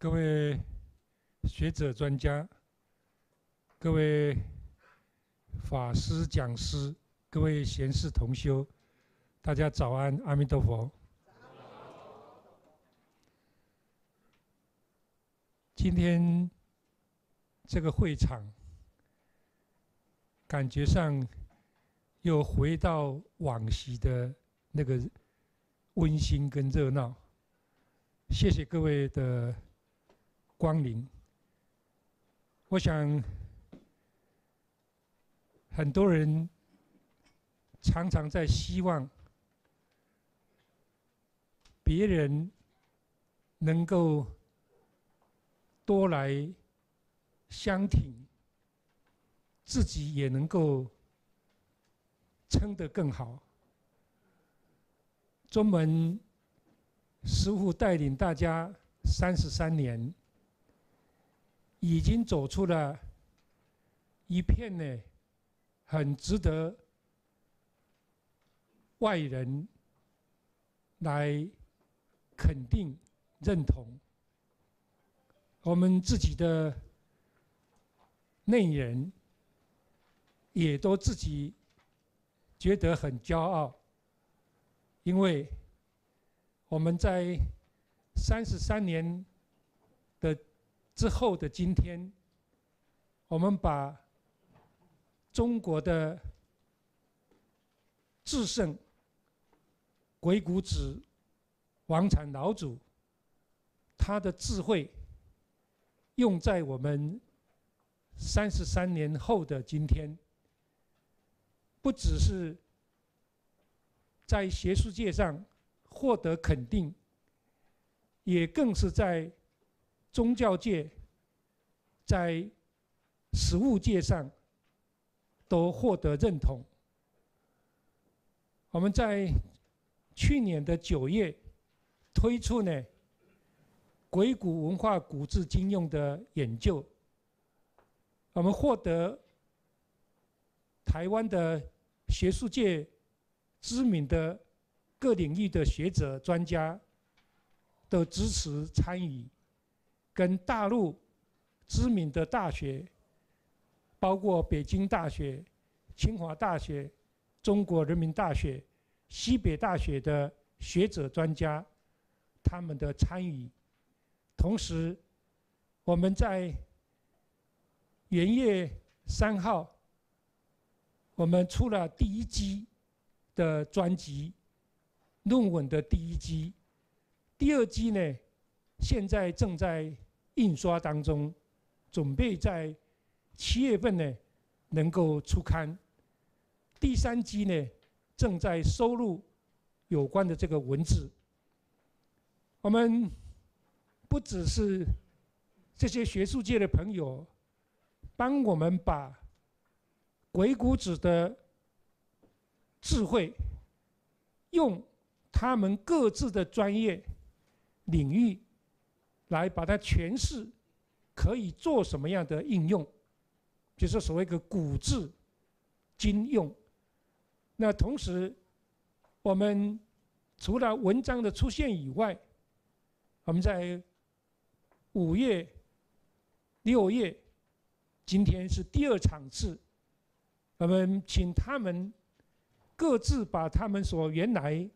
各位学者、专家，各位法师、讲师，各位贤士同修，大家早安！阿弥陀佛。今天这个会场，感觉上又回到往昔的那个温馨跟热闹。谢谢各位的。光临，我想很多人常常在希望别人能够多来相挺，自己也能够撑得更好。中门师傅带领大家三十三年。已经走出了一片呢，很值得外人来肯定认同。我们自己的内人也都自己觉得很骄傲，因为我们在三十三年的。之后的今天，我们把中国的智圣鬼谷子、王禅老祖他的智慧用在我们三十三年后的今天，不只是在学术界上获得肯定，也更是在。宗教界，在实物界上都获得认同。我们在去年的九月推出呢《鬼谷文化古字金用》的研究，我们获得台湾的学术界知名的各领域的学者专家的支持参与。跟大陆知名的大学，包括北京大学、清华大学、中国人民大学、西北大学的学者专家，他们的参与。同时，我们在元月三号，我们出了第一季的专辑，论文的第一季。第二季呢，现在正在。印刷当中，准备在七月份呢能够出刊。第三集呢正在收录有关的这个文字。我们不只是这些学术界的朋友帮我们把《鬼谷子》的智慧用他们各自的专业领域。来把它诠释，可以做什么样的应用，就是所谓一个古字今用。那同时，我们除了文章的出现以外，我们在五月、六月，今天是第二场次，我们请他们各自把他们所原来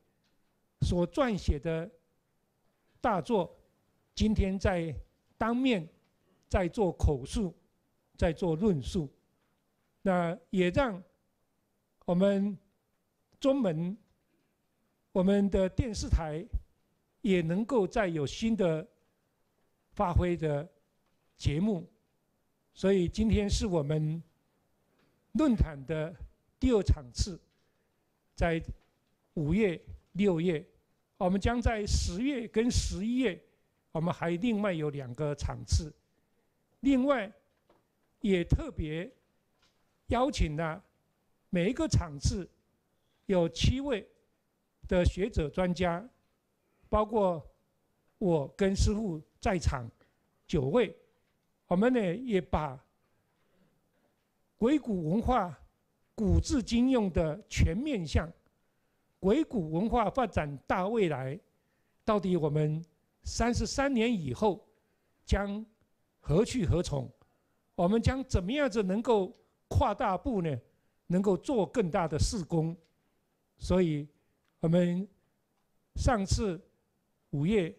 所撰写的大作。今天在当面在做口述，在做论述，那也让我们中门我们的电视台也能够再有新的发挥的节目。所以今天是我们论坛的第二场次，在五月、六月，我们将在十月跟十一月。我们还另外有两个场次，另外也特别邀请了每一个场次有七位的学者专家，包括我跟师傅在场九位。我们呢也把鬼谷文化古至今用的全面向鬼谷文化发展大未来到底我们。三十三年以后，将何去何从？我们将怎么样子能够跨大步呢？能够做更大的事工？所以，我们上次五月，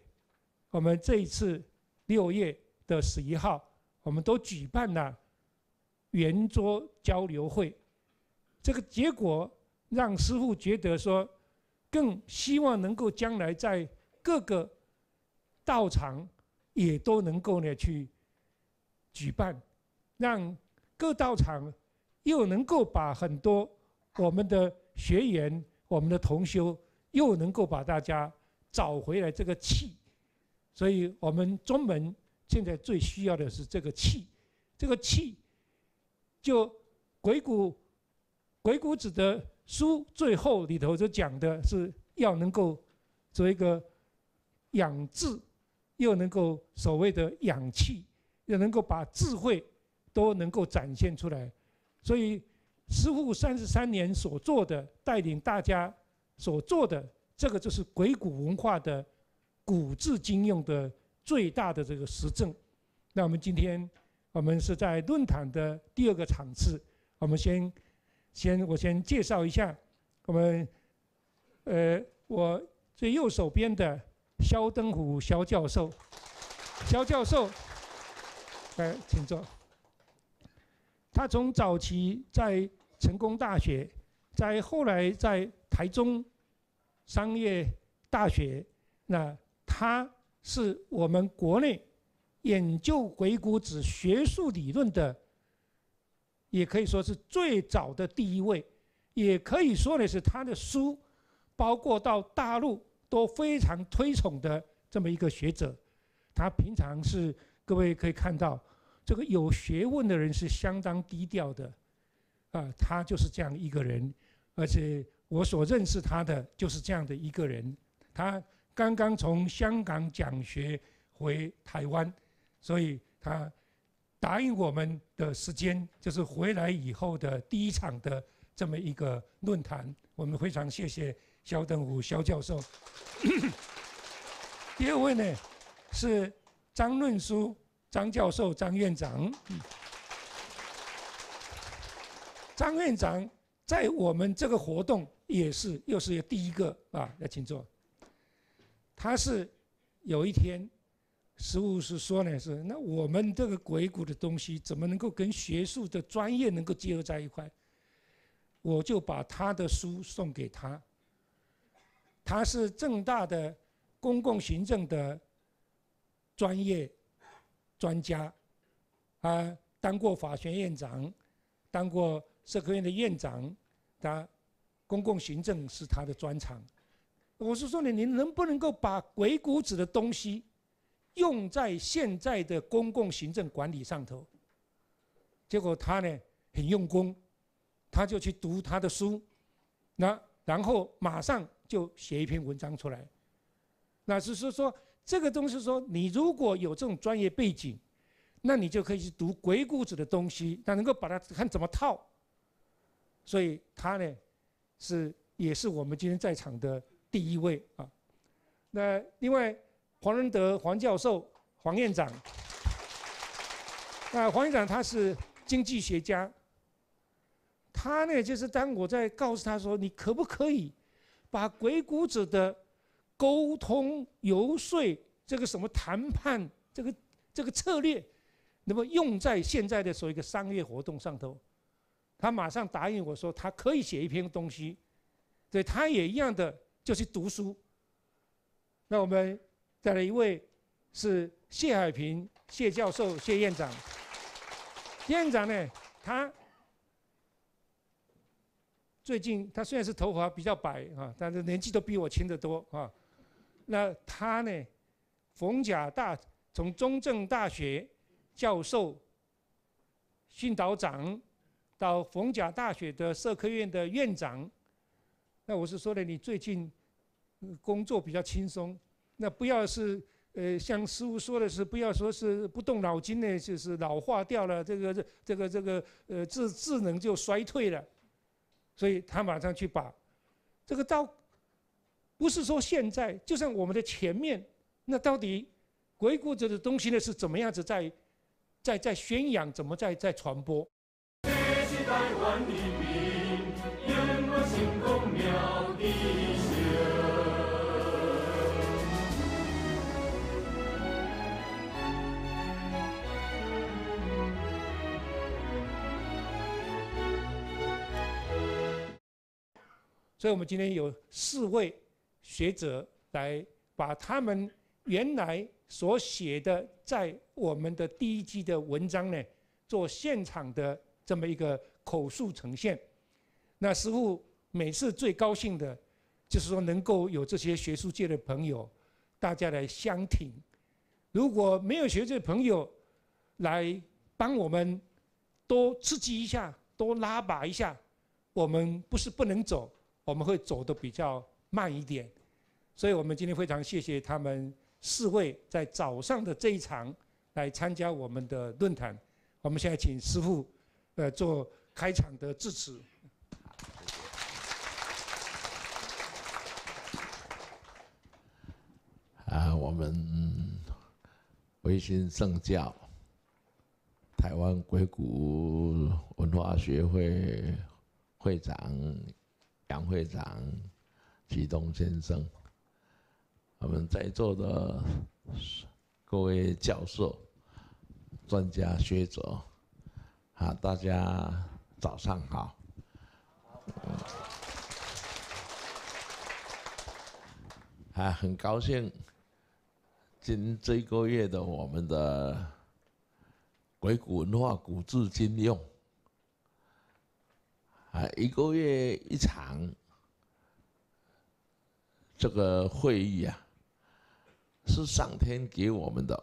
我们这一次六月的十一号，我们都举办了圆桌交流会。这个结果让师傅觉得说，更希望能够将来在各个。道场也都能够呢去举办，让各道场又能够把很多我们的学员、我们的同修又能够把大家找回来这个气，所以我们宗门现在最需要的是这个气，这个气就鬼谷鬼谷子的书最后里头就讲的是要能够做一个养志。又能够所谓的养气，又能够把智慧都能够展现出来，所以师傅三十三年所做的，带领大家所做的，这个就是鬼谷文化的古至今用的最大的这个实证。那我们今天我们是在论坛的第二个场次，我们先先我先介绍一下我们呃我最右手边的。肖登虎，肖教授，肖教授，来，请坐。他从早期在成功大学，在后来在台中商业大学，那他是我们国内研究鬼谷子学术理论的，也可以说是最早的第一位，也可以说的是他的书，包括到大陆。都非常推崇的这么一个学者，他平常是各位可以看到，这个有学问的人是相当低调的，啊，他就是这样一个人，而且我所认识他的就是这样的一个人。他刚刚从香港讲学回台湾，所以他答应我们的时间就是回来以后的第一场的这么一个论坛，我们非常谢谢。肖登虎肖教授。第二位呢，是张润书，张教授，张院长。张院长在我们这个活动也是又是第一个啊，来请坐。他是有一天，师父是说呢，是那我们这个鬼谷的东西怎么能够跟学术的专业能够结合在一块？我就把他的书送给他。他是正大的公共行政的专业专家，啊，当过法学院长，当过社科院的院长，他公共行政是他的专长。我是说呢，您能不能够把鬼谷子的东西用在现在的公共行政管理上头？结果他呢很用功，他就去读他的书，那然后马上。就写一篇文章出来，那是是说这个东西说你如果有这种专业背景，那你就可以去读鬼谷子的东西，那能够把它看怎么套。所以他呢是也是我们今天在场的第一位啊。那另外黄仁德黄教授黄院长，那黄院长他是经济学家，他呢就是当我在告诉他说你可不可以？把鬼谷子的沟通、游说、这个什么谈判、这个这个策略，那么用在现在的所谓一个商业活动上头，他马上答应我说，他可以写一篇东西。对，他也一样的，就是读书。那我们再来一位，是谢海平谢教授、谢院长。院长呢，他最近他虽然是头发比较白啊，但是年纪都比我轻得多啊。那他呢，冯甲大从中正大学教授、训导长，到冯甲大学的社科院的院长。那我是说呢，你最近工作比较轻松，那不要是呃像师傅说的是，不要说是不动脑筋呢，就是老化掉了，这个这这个这个呃智智能就衰退了。所以他马上去把，这个到，不是说现在，就像我们的前面，那到底，鬼谷子的东西呢是怎么样子在，在在宣扬，怎么在在传播？所以我们今天有四位学者来把他们原来所写的在我们的第一季的文章呢，做现场的这么一个口述呈现。那师傅每次最高兴的，就是说能够有这些学术界的朋友，大家来相挺。如果没有学界朋友来帮我们多刺激一下，多拉拔一下，我们不是不能走。我们会走得比较慢一点，所以，我们今天非常谢谢他们四位在早上的这一场来参加我们的论坛。我们现在请师傅，呃，做开场的致辞。啊，我们维新圣教台湾鬼谷文化学会会长。杨会长、启东先生，我们在座的各位教授、专家、学者，啊，大家早上好。啊，很高兴，今这个月的我们的《鬼谷文化：古字今用》。啊，一个月一场，这个会议啊，是上天给我们的，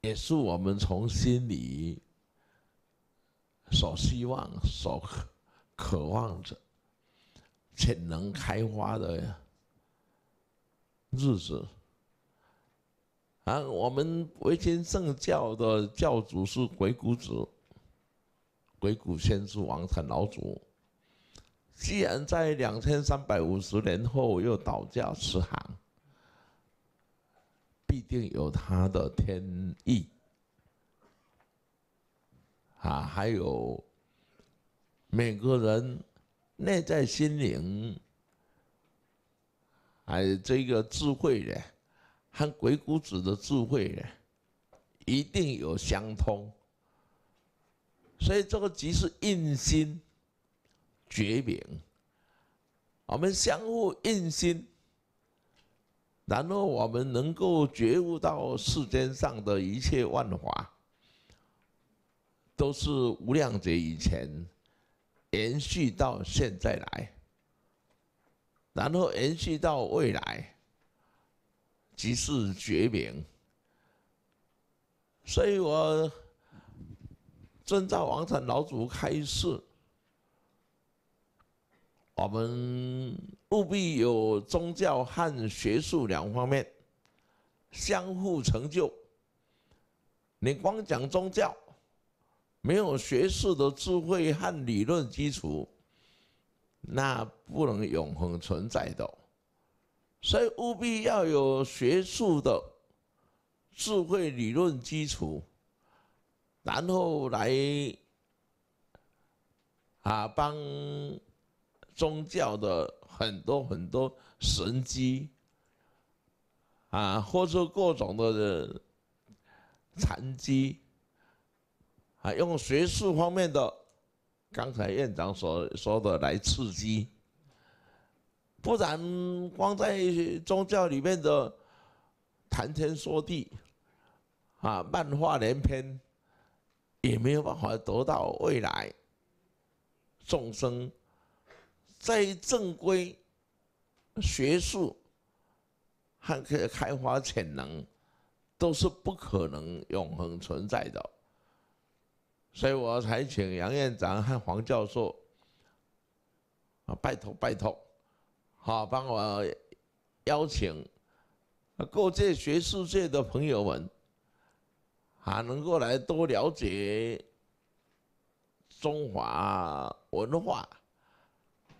也是我们从心里所希望、所渴渴望着潜能开花的日子。啊，我们维天圣教的教主是鬼谷子。鬼谷先祖王禅老祖，既然在两千三百五十年后又倒驾慈航，必定有他的天意啊！还有每个人内在心灵，哎，这个智慧的，和鬼谷子的智慧的，一定有相通。所以这个即是印心觉明，我们相互印心，然后我们能够觉悟到世间上的一切万法，都是无量劫以前延续到现在来，然后延续到未来，即是觉明。所以我。遵照王禅老祖开示，我们务必有宗教和学术两方面相互成就。你光讲宗教，没有学术的智慧和理论基础，那不能永恒存在的。所以务必要有学术的智慧理论基础。然后来，啊，帮宗教的很多很多神机，啊，或者各种的残疾，啊，用学术方面的，刚才院长所说的来刺激，不然光在宗教里面的谈天说地，啊，漫画连篇。也没有办法得到未来众生在正规学术和开发潜能都是不可能永恒存在的，所以我才请杨院长和黄教授啊拜托拜托，好帮我邀请各界学术界的朋友们。啊，能够来多了解中华文化，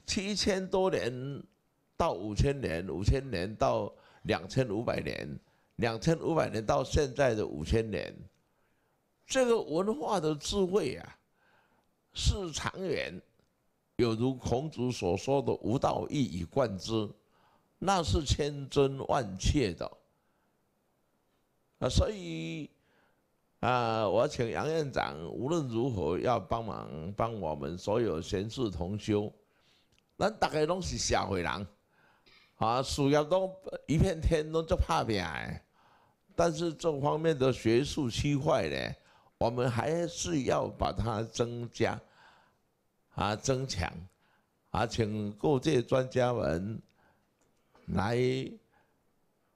七千多年到五千年，五千年到两千五百年，两千五百年到现在的五千年，这个文化的智慧啊，是长远，有如孔子所说的“无道一以贯之”，那是千真万确的啊，所以。啊！我请杨院长无论如何要帮忙帮我们所有贤士同修。咱大家拢是社会人，啊，属于都一片天，都只怕病。但是这方面的学术区块呢，我们还是要把它增加，啊，增强，啊，请各界专家们来，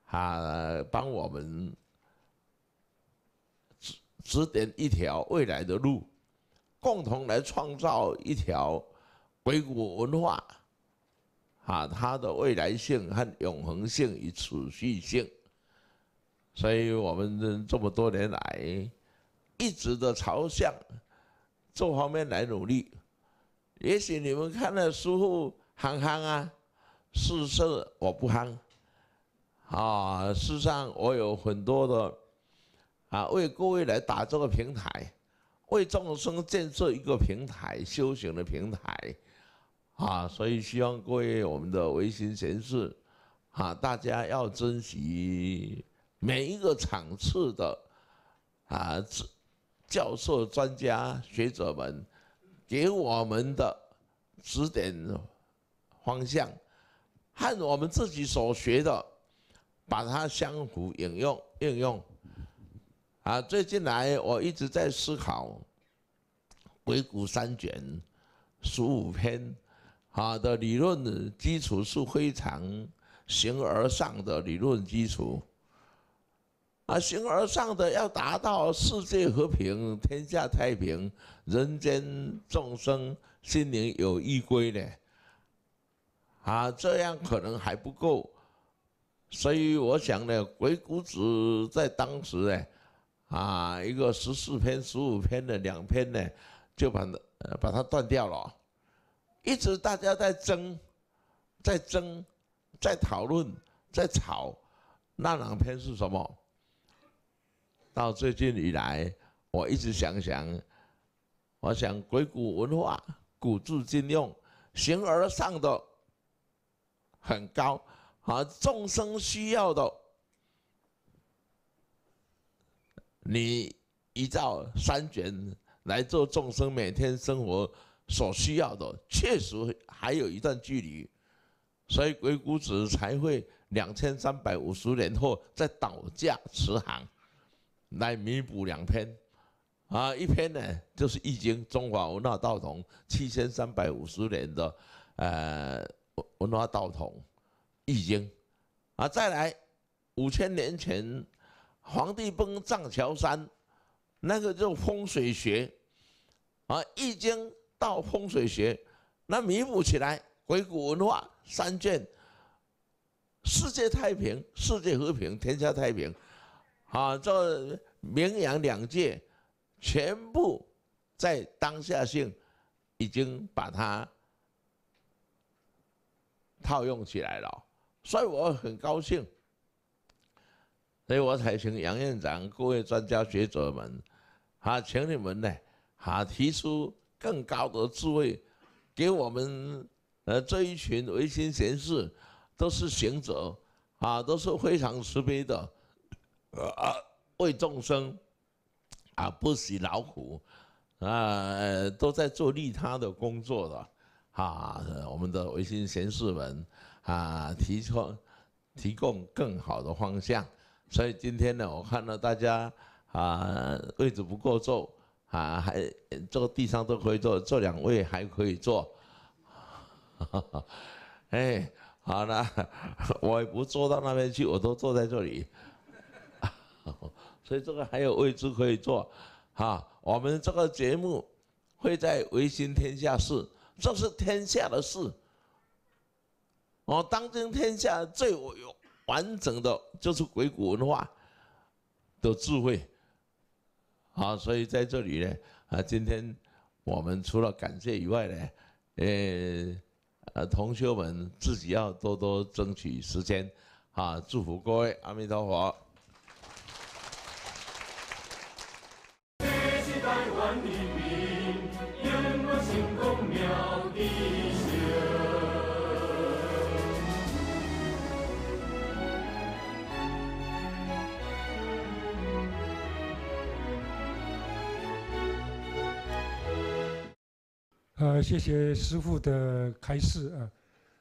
啊，帮我们。指点一条未来的路，共同来创造一条鬼谷文化，啊，它的未来性和永恒性与持续性。所以我们这么多年来，一直的朝向这方面来努力。也许你们看了舒服憨憨啊，事实我不憨，啊，事实上我有很多的。啊，为各位来打这个平台，为众生建设一个平台，修行的平台。啊，所以希望各位我们的唯心贤士，啊，大家要珍惜每一个场次的，啊，教授专家学者们给我们的指点方向，和我们自己所学的，把它相互引用应用。啊，最近来我一直在思考《鬼谷三卷》十五篇啊的理论基础是非常形而上的理论基础啊，形而上的要达到世界和平、天下太平、人间众生心灵有依归呢啊，这样可能还不够，所以我想呢，鬼谷子在当时呢。啊，一个十四篇、十五篇的两篇呢，就把把它断掉了，一直大家在争，在争，在讨论，在吵，那两篇是什么？到最近以来，我一直想想，我想鬼谷文化，古至今用，形而上的很高，和众生需要的。你依照三卷来做众生每天生活所需要的，确实还有一段距离，所以鬼谷子才会两千三百五十年后在倒驾慈航来弥补两篇。啊，一篇呢就是《易经》，中华文化道统七千三百五十年的呃文化道统《易经》啊，再来五千年前。皇帝崩，藏桥山，那个就风水学，啊，《易经》到风水学，那弥补起来，鬼谷文化三卷，世界太平，世界和平，天下太平，啊，这名扬两界，全部在当下性，已经把它套用起来了，所以我很高兴。所以，我才请杨院长、各位专家学者们，啊，请你们呢，啊，提出更高的智慧，给我们，呃，这一群唯心贤士，都是行者，啊，都是非常慈悲的，啊，为众生，啊，不喜劳苦，啊，都在做利他的工作的，啊，我们的唯心贤士们，啊，提出提供更好的方向。所以今天呢，我看到大家啊，位置不够坐啊，还坐地上都可以坐，坐两位还可以坐。哎，好了，我也不坐到那边去，我都坐在这里。所以这个还有位置可以坐，哈，我们这个节目会在维新天下事，这是天下的事，哦，当今天下最有完整的就是鬼谷文化的智慧，好，所以在这里呢，啊，今天我们除了感谢以外呢，呃，呃，同学们自己要多多争取时间，啊，祝福各位阿弥陀佛。谢谢师傅的开示啊，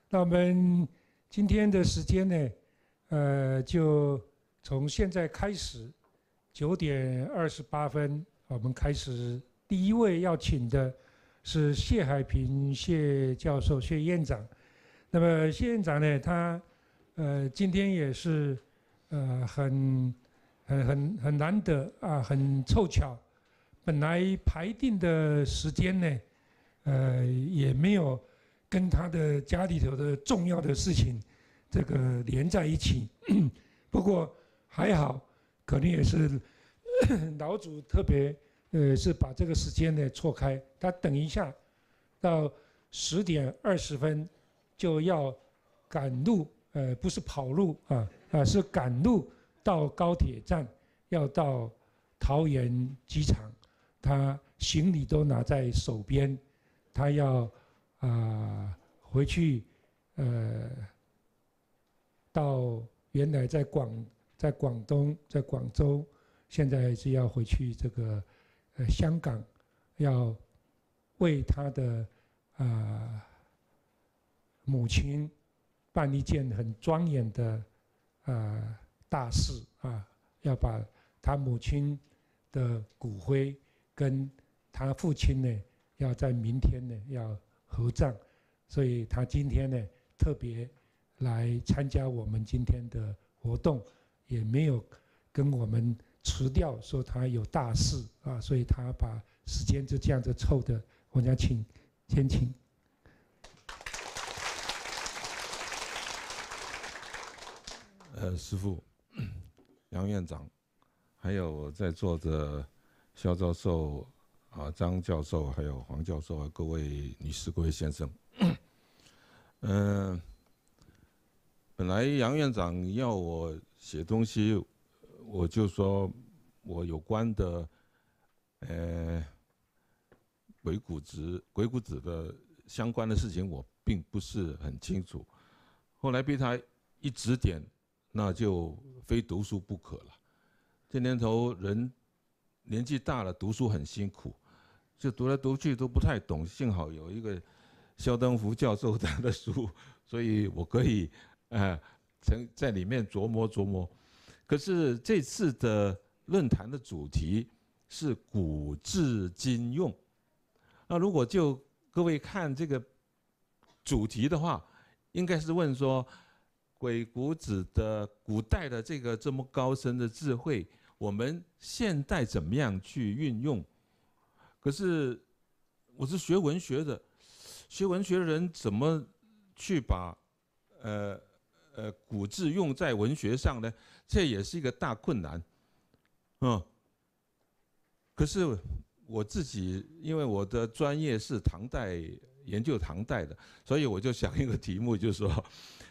那我们今天的时间呢，呃，就从现在开始，九点二十八分，我们开始。第一位要请的是谢海平谢教授、谢院长。那么谢院长呢，他呃今天也是呃很很很很难得啊，很凑巧，本来排定的时间呢。呃，也没有跟他的家里头的重要的事情这个连在一起。不过还好，可能也是 老祖特别呃是把这个时间呢错开。他等一下到十点二十分就要赶路，呃，不是跑路啊啊，是赶路到高铁站，要到桃园机场。他行李都拿在手边。他要啊回去，呃，到原来在广在广东在广州，现在是要回去这个呃香港，要为他的啊母亲办一件很庄严的啊大事啊，要把他母亲的骨灰跟他父亲呢。要在明天呢，要合葬，所以他今天呢特别来参加我们今天的活动，也没有跟我们辞掉，说他有大事啊，所以他把时间就这样子凑的。我想请，先请。呃，师傅，杨院长，还有在座的肖教授。啊，张教授，还有黄教授，啊，各位女士，各位先生，嗯，本来杨院长要我写东西，我就说我有关的，呃，鬼谷子、鬼谷子的相关的事情，我并不是很清楚。后来被他一指点，那就非读书不可了。这年头，人年纪大了，读书很辛苦。就读来读去都不太懂，幸好有一个肖登福教授 他的书，所以我可以呃，曾在里面琢磨琢磨。可是这次的论坛的主题是古至今用。那如果就各位看这个主题的话，应该是问说，鬼谷子的古代的这个这么高深的智慧，我们现代怎么样去运用？可是，我是学文学的，学文学的人怎么去把，呃呃古字用在文学上呢？这也是一个大困难，嗯。可是我自己因为我的专业是唐代研究唐代的，所以我就想一个题目，就是说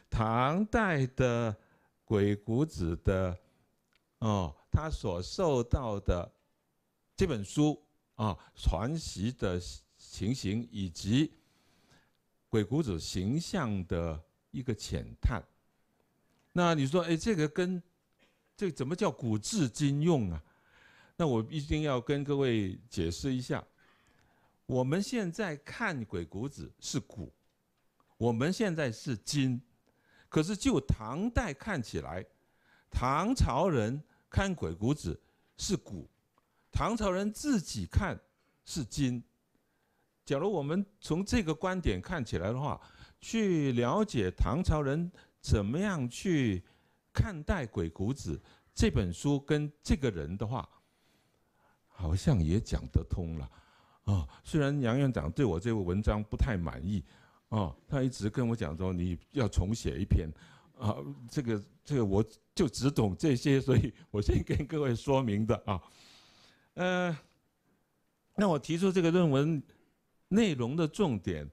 唐代的鬼谷子的，哦，他所受到的这本书。啊，传奇的情形以及鬼谷子形象的一个浅探。那你说，哎，这个跟这怎么叫古至今用啊？那我一定要跟各位解释一下。我们现在看鬼谷子是古，我们现在是今，可是就唐代看起来，唐朝人看鬼谷子是古。唐朝人自己看是金。假如我们从这个观点看起来的话，去了解唐朝人怎么样去看待《鬼谷子》这本书跟这个人的话，好像也讲得通了。啊，虽然杨院长对我这个文章不太满意，啊，他一直跟我讲说你要重写一篇。啊，这个这个我就只懂这些，所以我先跟各位说明的啊。呃，那我提出这个论文内容的重点，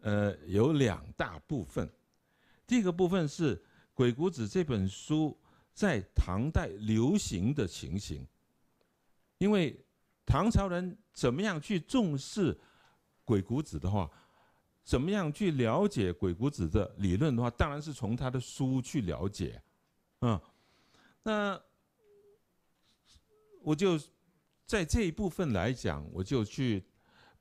呃，有两大部分。第一个部分是《鬼谷子》这本书在唐代流行的情形，因为唐朝人怎么样去重视《鬼谷子》的话，怎么样去了解《鬼谷子》的理论的话，当然是从他的书去了解。嗯，那我就。在这一部分来讲，我就去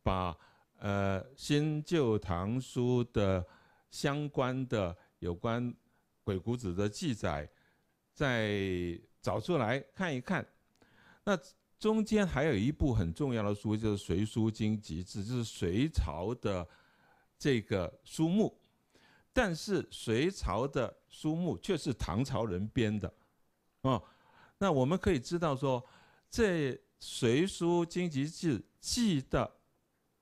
把呃新旧唐书的相关的有关鬼谷子的记载再找出来看一看。那中间还有一部很重要的书，就是《隋书经籍志》，就是隋朝的这个书目。但是隋朝的书目却是唐朝人编的，哦。那我们可以知道说这。《隋书·经籍志》记的《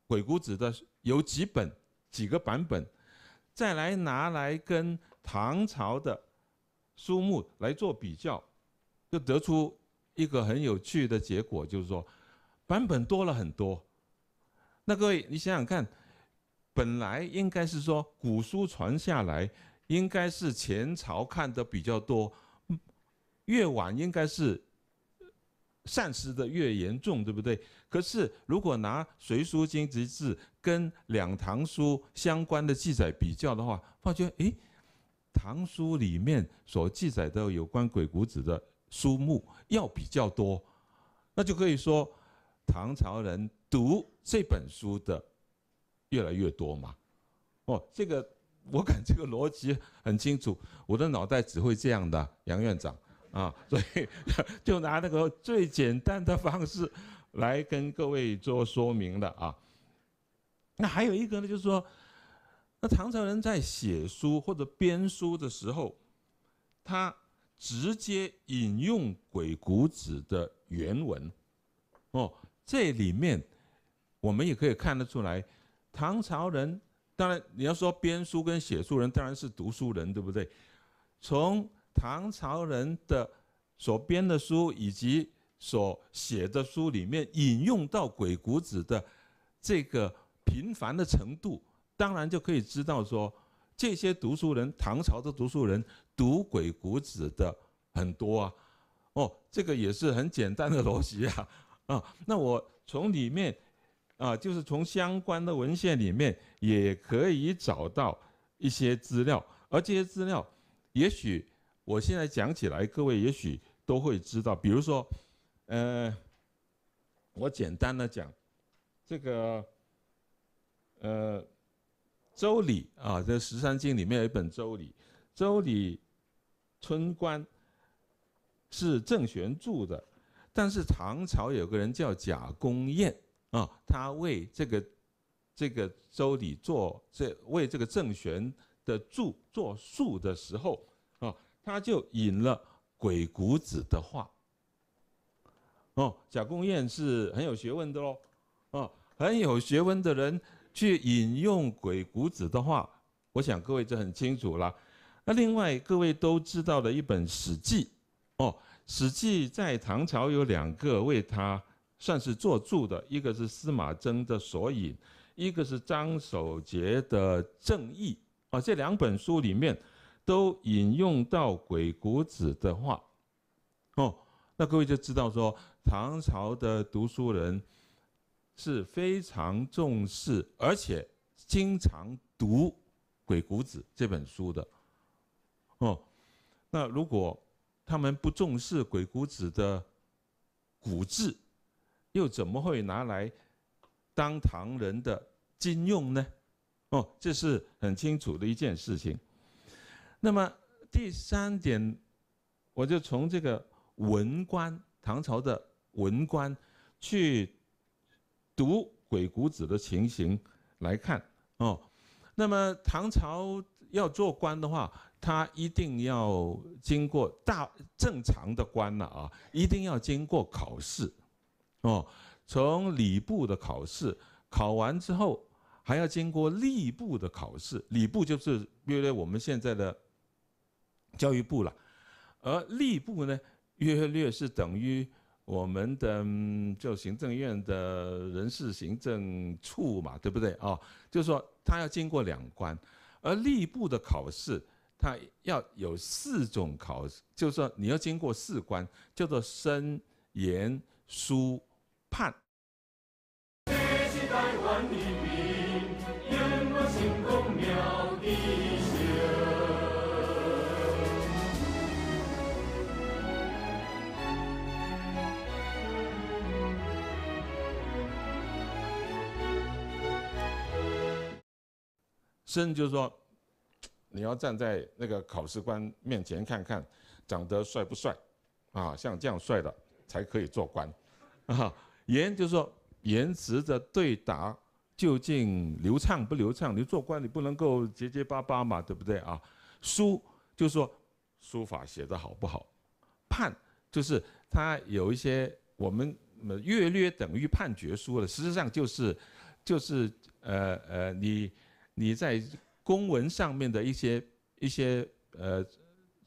鬼谷子》的有几本、几个版本，再来拿来跟唐朝的书目来做比较，就得出一个很有趣的结果，就是说版本多了很多。那各位，你想想看，本来应该是说古书传下来，应该是前朝看的比较多，越晚应该是。散失的越严重，对不对？可是如果拿《隋书经籍志》跟两唐书相关的记载比较的话，发觉诶，《唐书里面所记载的有关《鬼谷子》的书目要比较多，那就可以说唐朝人读这本书的越来越多嘛？哦，这个我感觉这个逻辑很清楚，我的脑袋只会这样的，杨院长。啊，所以 就拿那个最简单的方式，来跟各位做说明了啊。那还有一个呢，就是说，那唐朝人在写书或者编书的时候，他直接引用《鬼谷子》的原文，哦，这里面我们也可以看得出来，唐朝人当然你要说编书跟写书人，当然是读书人，对不对？从唐朝人的所编的书以及所写的书里面引用到《鬼谷子》的这个频繁的程度，当然就可以知道说这些读书人，唐朝的读书人读《鬼谷子》的很多啊。哦，这个也是很简单的逻辑啊。啊，那我从里面啊，就是从相关的文献里面也可以找到一些资料，而这些资料也许。我现在讲起来，各位也许都会知道，比如说，呃，我简单的讲，这个，呃，《周礼》啊，这十三经里面有一本《周礼》，《周礼》春官是郑玄著的，但是唐朝有个人叫贾公彦啊，他为这个这个《周礼》做这为这个郑玄的著做述的时候。他就引了鬼谷子的话。哦，贾公彦是很有学问的喽，哦，很有学问的人去引用鬼谷子的话，我想各位就很清楚了。那另外各位都知道的一本《史记》，哦，《史记》在唐朝有两个为他算是作注的，一个是司马贞的《索引》，一个是张守节的《正义》。哦，这两本书里面。都引用到《鬼谷子》的话，哦，那各位就知道说，唐朝的读书人是非常重视，而且经常读《鬼谷子》这本书的，哦，那如果他们不重视《鬼谷子》的古字，又怎么会拿来当唐人的金用呢？哦，这是很清楚的一件事情。那么第三点，我就从这个文官唐朝的文官去读《鬼谷子》的情形来看哦。那么唐朝要做官的话，他一定要经过大正常的官了啊，一定要经过考试哦。从礼部的考试考完之后，还要经过吏部的考试。礼部就是比如我们现在的。教育部了，而吏部呢，约略是等于我们的就行政院的人事行政处嘛，对不对啊？就是说，他要经过两关，而吏部的考试，他要有四种考，就是说，你要经过四关，叫做申、言、书、判。至就是说，你要站在那个考试官面前看看，长得帅不帅，啊，像这样帅的才可以做官，啊，言就是说，言辞的对答究竟流畅不流畅？你做官你不能够结结巴巴嘛，对不对啊？书就是说，书法写的好不好？判就是他有一些我们略略等于判决书的，实际上就是，就是呃呃你。你在公文上面的一些一些呃，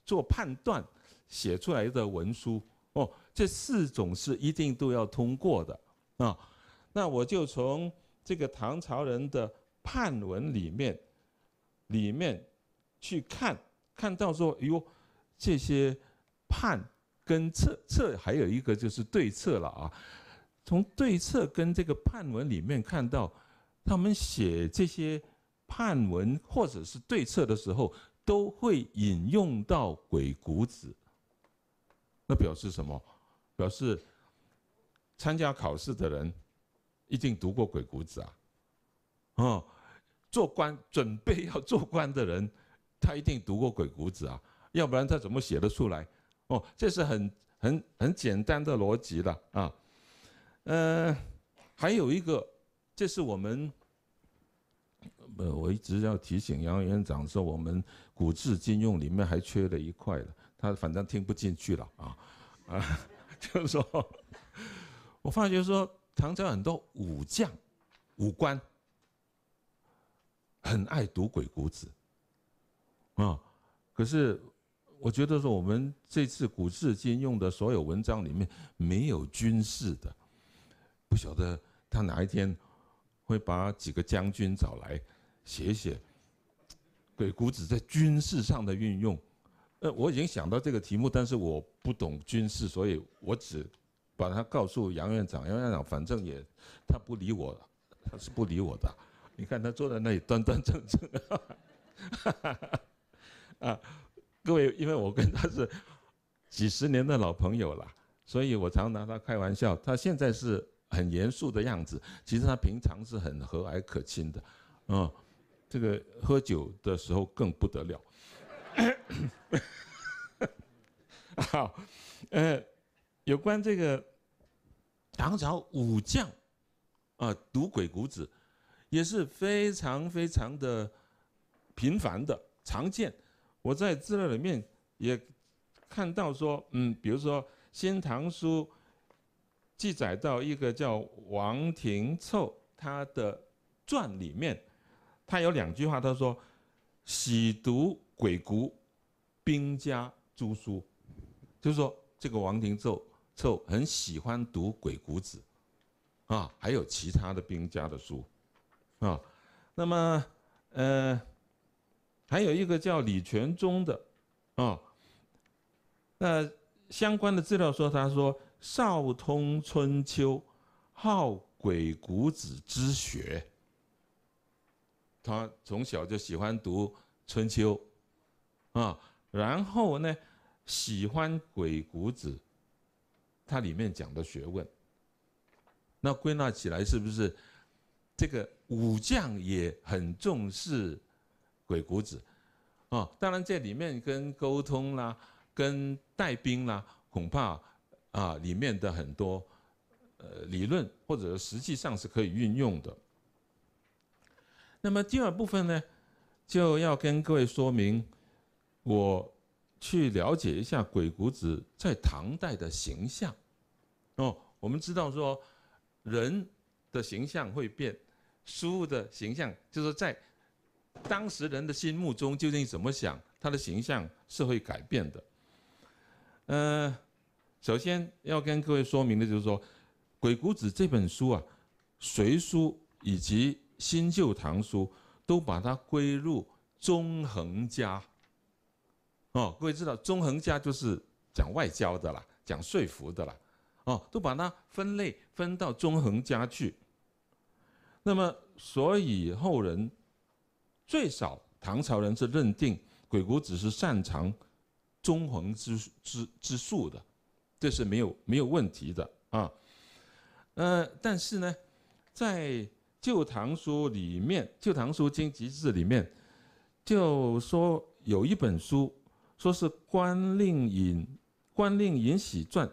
做判断写出来的文书哦，这四种是一定都要通过的啊。那我就从这个唐朝人的判文里面，里面去看，看到说，哎呦，这些判跟策策，还有一个就是对策了啊。从对策跟这个判文里面看到，他们写这些。判文或者是对策的时候，都会引用到《鬼谷子》，那表示什么？表示参加考试的人一定读过《鬼谷子》啊！哦，做官准备要做官的人，他一定读过《鬼谷子》啊，要不然他怎么写得出来？哦，这是很很很简单的逻辑的啊！呃，还有一个，这是我们。呃，我一直要提醒杨院长说，我们古治今用里面还缺了一块了。他反正听不进去了啊，啊，就是说，我发觉说唐朝很多武将、武官很爱读《鬼谷子》啊。可是我觉得说，我们这次古治今用的所有文章里面没有军事的，不晓得他哪一天。会把几个将军找来，写写《鬼谷子》在军事上的运用。呃，我已经想到这个题目，但是我不懂军事，所以我只把他告诉杨院长。杨院长反正也他不理我，他是不理我的。你看他坐在那里端端正正，啊，各位，因为我跟他是几十年的老朋友了，所以我常拿他开玩笑。他现在是。很严肃的样子，其实他平常是很和蔼可亲的，嗯，这个喝酒的时候更不得了。好，呃，有关这个唐朝武将，啊，赌鬼谷子也是非常非常的频繁的常见，我在资料里面也看到说，嗯，比如说《新唐书》。记载到一个叫王廷凑，他的传里面，他有两句话，他说：“喜读鬼谷，兵家诸书。”就是说，这个王廷凑凑很喜欢读《鬼谷子》，啊，还有其他的兵家的书，啊。那么，呃，还有一个叫李全忠的，啊，那相关的资料说，他说。少通春秋，好鬼谷子之学。他从小就喜欢读春秋，啊，然后呢，喜欢鬼谷子，它里面讲的学问。那归纳起来，是不是这个武将也很重视鬼谷子？啊，当然这里面跟沟通啦，跟带兵啦，恐怕。啊，里面的很多呃理论，或者实际上是可以运用的。那么第二部分呢，就要跟各位说明，我去了解一下鬼谷子在唐代的形象。哦，我们知道说人的形象会变，书的形象就是在当时人的心目中究竟怎么想，他的形象是会改变的。嗯。首先要跟各位说明的就是说，《鬼谷子》这本书啊，《隋书》以及《新旧唐书》都把它归入中横家。哦，各位知道，中横家就是讲外交的啦，讲说服的啦，哦，都把它分类分到中横家去。那么，所以后人最少唐朝人是认定鬼谷子是擅长中横之之之术的。这是没有没有问题的啊，呃，但是呢，在《旧唐书》里面，《旧唐书·经集志》里面，就说有一本书，说是《官令尹官令尹喜传》，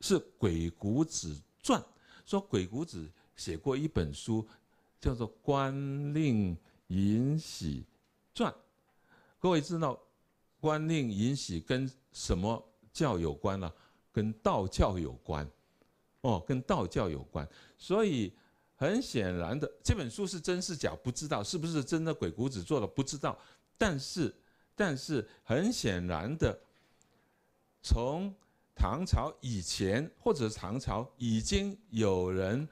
是《鬼谷子传》，说鬼谷子写过一本书，叫做《官令尹喜传》。各位知道，官令尹喜跟什么教有关呢？跟道教有关，哦，跟道教有关，所以很显然的，这本书是真是假不知道，是不是真的鬼谷子做的不知道，但是，但是很显然的，从唐朝以前或者唐朝已经有人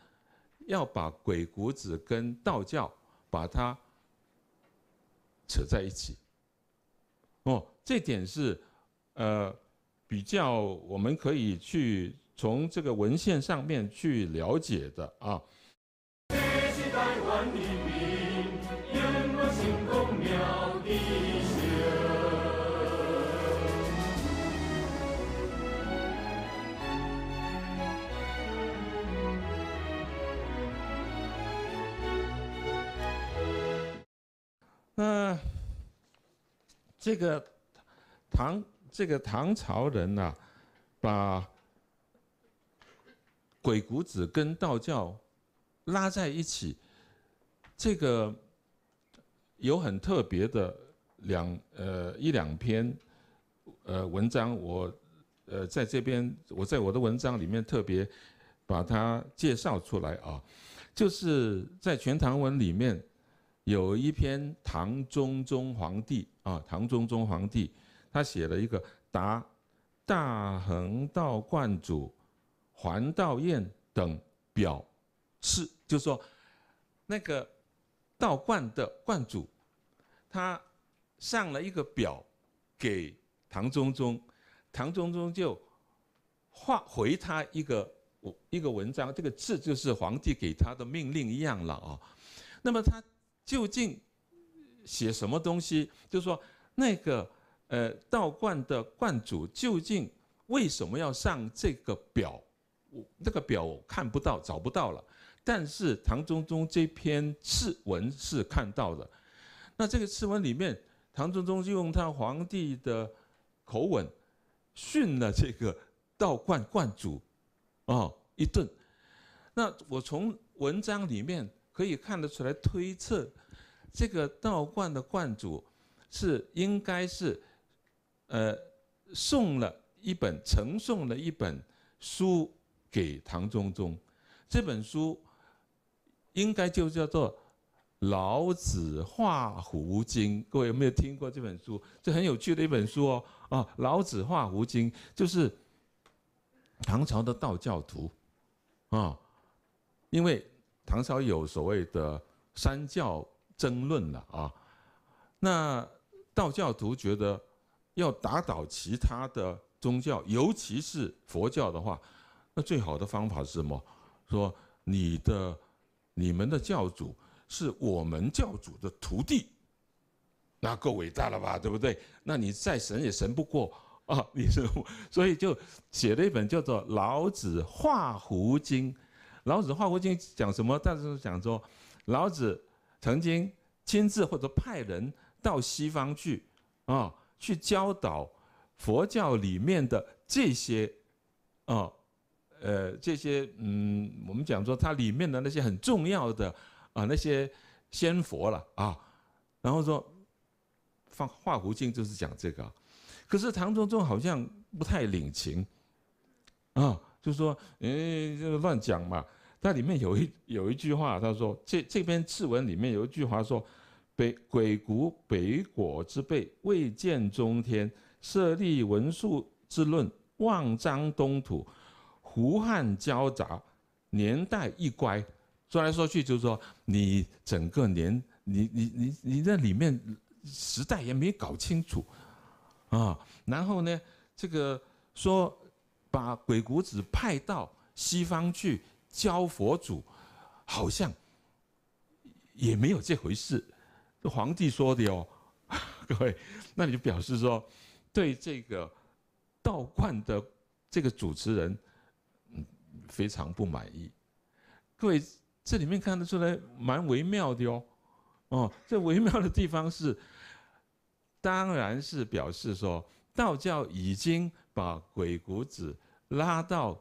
要把鬼谷子跟道教把它扯在一起，哦，这点是，呃。比较，我们可以去从这个文献上面去了解的啊。嗯，这个唐。这个唐朝人啊，把鬼谷子跟道教拉在一起，这个有很特别的两呃一两篇呃文章，我呃在这边我在我的文章里面特别把它介绍出来啊，就是在《全唐文》里面有一篇唐中宗皇帝啊，唐中宗皇帝。他写了一个《答大恒道观主环道宴等表》，敕就是说，那个道观的观主，他上了一个表给唐中宗，唐中宗就画回他一个一个文章，这个字就是皇帝给他的命令一样了啊。那么他究竟写什么东西？就说那个。呃，道观的观主究竟为什么要上这个表？我那个表我看不到，找不到了。但是唐中宗这篇敕文是看到的。那这个敕文里面，唐中宗就用他皇帝的口吻训了这个道观观主啊一顿。那我从文章里面可以看得出来，推测这个道观的观主是应该是。呃，送了一本，呈送了一本书给唐中宗，这本书应该就叫做《老子化胡经》。各位有没有听过这本书？这很有趣的一本书哦。啊，《老子化胡经》就是唐朝的道教徒啊，因为唐朝有所谓的三教争论了啊。那道教徒觉得。要打倒其他的宗教，尤其是佛教的话，那最好的方法是什么？说你的、你们的教主是我们教主的徒弟，那够伟大了吧？对不对？那你再神也神不过啊！你是，所以就写了一本叫做《老子化胡经》。《老子化胡经》讲什么？大是讲说，老子曾经亲自或者派人到西方去啊。去教导佛教里面的这些，啊，呃，这些嗯，我们讲说它里面的那些很重要的啊，那些仙佛了啊，然后说放画符经就是讲这个，可是唐中宗好像不太领情，啊，就说，嗯，就乱讲嘛。它里面有一有一句话，他说这这篇字文里面有一句话说。北鬼谷北果之辈未见中天设立文术之论妄张东土，胡汉交杂年代一乖，说来说去就是说你整个年你你你你那里面时代也没搞清楚啊。然后呢，这个说把鬼谷子派到西方去教佛祖，好像也没有这回事。皇帝说的哟，各位，那你就表示说，对这个道观的这个主持人，嗯，非常不满意。各位，这里面看得出来蛮微妙的哟。哦，这微妙的地方是，当然是表示说，道教已经把鬼谷子拉到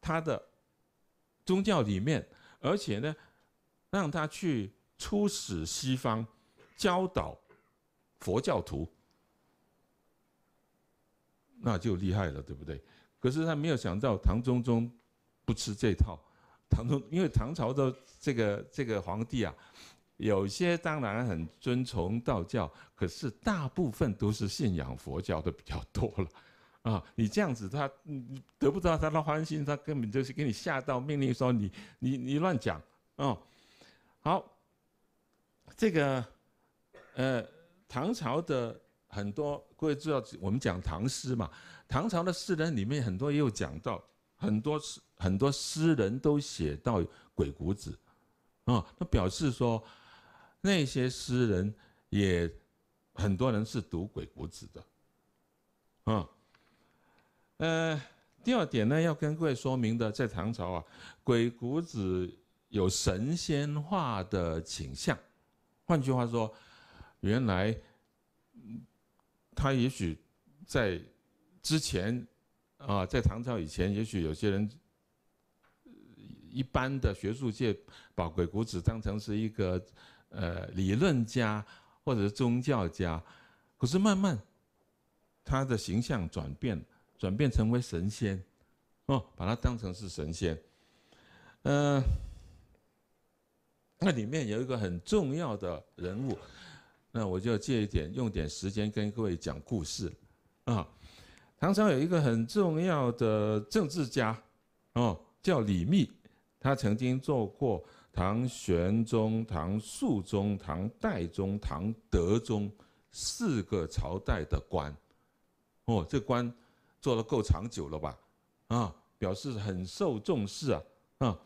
他的宗教里面，而且呢，让他去。出使西方教导佛教徒，那就厉害了，对不对？可是他没有想到唐中宗不吃这套。唐中，因为唐朝的这个这个皇帝啊，有些当然很尊崇道教，可是大部分都是信仰佛教的比较多了。啊，你这样子，他得不到他的欢心，他根本就是给你下道命令说你你你乱讲啊！好。这个呃，唐朝的很多各位知道，我们讲唐诗嘛，唐朝的诗人里面很多也有讲到很多诗，很多诗人都写到《鬼谷子》啊，那表示说那些诗人也很多人是读《鬼谷子》的啊。呃，第二点呢，要跟各位说明的，在唐朝啊，《鬼谷子》有神仙化的倾向。换句话说，原来他也许在之前啊，在唐朝以前，也许有些人一般的学术界把鬼谷子当成是一个呃理论家或者是宗教家，可是慢慢他的形象转变，转变成为神仙哦，把他当成是神仙，嗯。那里面有一个很重要的人物，那我就借一点用点时间跟各位讲故事，啊，唐朝有一个很重要的政治家，哦，叫李密，他曾经做过唐玄宗、唐肃宗、唐代宗、唐德宗四个朝代的官，哦，这官做了够长久了吧，啊，表示很受重视啊，啊。